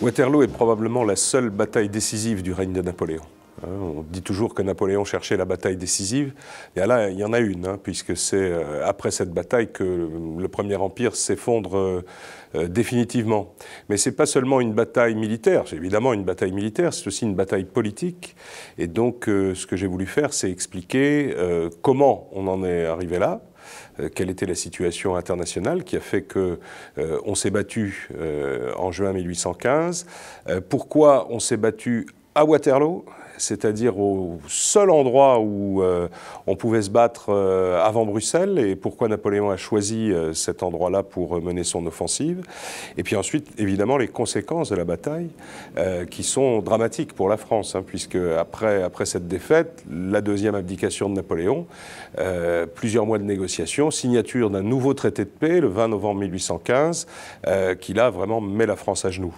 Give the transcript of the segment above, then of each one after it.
Waterloo est probablement la seule bataille décisive du règne de Napoléon. Hein, on dit toujours que Napoléon cherchait la bataille décisive. Et là, il y en a une, hein, puisque c'est euh, après cette bataille que le Premier Empire s'effondre euh, euh, définitivement. Mais ce n'est pas seulement une bataille militaire, c'est évidemment une bataille militaire, c'est aussi une bataille politique. Et donc, ce que j'ai voulu faire, c'est expliquer comment on en est arrivé là, euh, quelle était la situation internationale qui a fait que euh, on s'est battu euh, en juin 1815. pourquoi on s'est battu à Waterloo, c'est-à-dire au seul endroit où euh, on pouvait se battre euh, avant Bruxelles, et pourquoi Napoléon a choisi euh, cet endroit-là pour mener son offensive. Et puis ensuite, évidemment, les conséquences de la bataille, qui sont dramatiques pour la France, hein, puisque après, après cette défaite, la deuxième abdication de Napoléon, plusieurs mois de négociations, signature d'un nouveau traité de paix, le 20 novembre 1815, qui là vraiment met la France à genoux.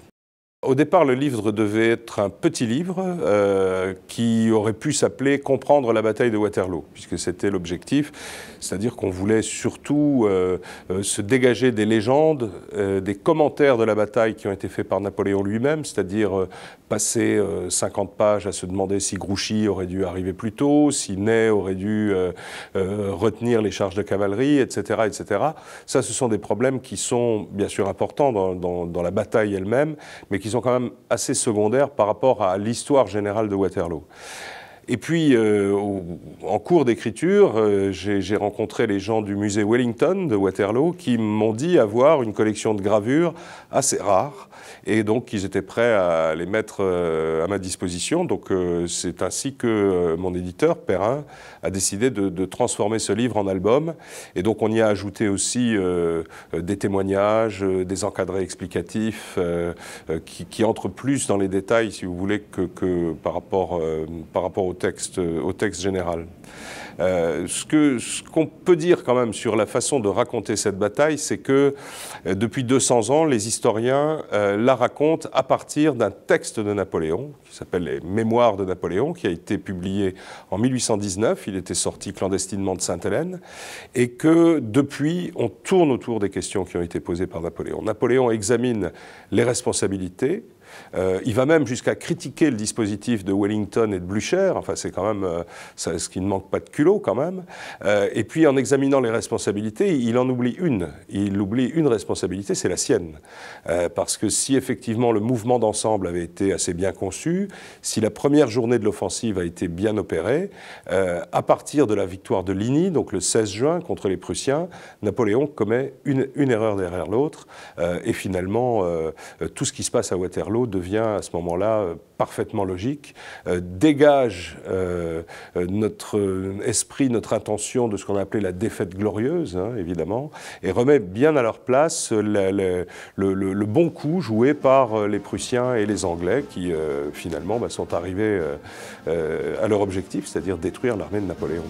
Au départ, le livre devait être un petit livre euh, qui aurait pu s'appeler Comprendre la bataille de Waterloo, puisque c'était l'objectif. C'est-à-dire qu'on voulait surtout euh, euh, se dégager des légendes, des commentaires de la bataille qui ont été faits par Napoléon lui-même, c'est-à-dire passer 50 pages à se demander si Grouchy aurait dû arriver plus tôt, si Ney aurait dû retenir les charges de cavalerie, etc., etc. Ça, ce sont des problèmes qui sont bien sûr importants dans, dans la bataille elle-même, mais qui sont quand même assez secondaires par rapport à l'histoire générale de Waterloo. Et puis, euh, en cours d'écriture, euh, j'ai rencontré les gens du musée Wellington de Waterloo qui m'ont dit avoir une collection de gravures assez rare et donc ils étaient prêts à les mettre euh, à ma disposition. Donc c'est ainsi que mon éditeur, Perrin, a décidé de, transformer ce livre en album. Et donc on y a ajouté aussi des témoignages, des encadrés explicatifs qui, entrent plus dans les détails, si vous voulez, que, que par, rapport, par rapport au texte, euh, au texte général. Euh, ce qu'on ce peut dire quand même sur la façon de raconter cette bataille, c'est que euh, depuis 200 ans, les historiens la racontent à partir d'un texte de Napoléon, qui s'appelle les Mémoires de Napoléon, qui a été publié en 1819, il était sorti clandestinement de Sainte-Hélène, et que depuis, on tourne autour des questions qui ont été posées par Napoléon. Napoléon examine les responsabilités, euh, il va même jusqu'à critiquer le dispositif de Wellington et de Blucher, enfin c'est quand même euh, ce qui ne manque pas de culot quand même. Euh, et puis en examinant les responsabilités, il en oublie une. Il oublie une responsabilité, c'est la sienne. parce que si effectivement le mouvement d'ensemble avait été assez bien conçu, si la première journée de l'offensive a été bien opérée, à partir de la victoire de Ligny, donc le 16 juin contre les Prussiens, Napoléon commet une, une erreur derrière l'autre, et finalement tout ce qui se passe à Waterloo devient à ce moment-là euh, parfaitement logique, euh, dégage euh, notre esprit, notre intention de ce qu'on appelait la défaite glorieuse, hein, évidemment, et remet bien à leur place le, bon coup joué par les Prussiens et les Anglais qui, finalement, bah, sont arrivés à leur objectif, c'est-à-dire détruire l'armée de Napoléon.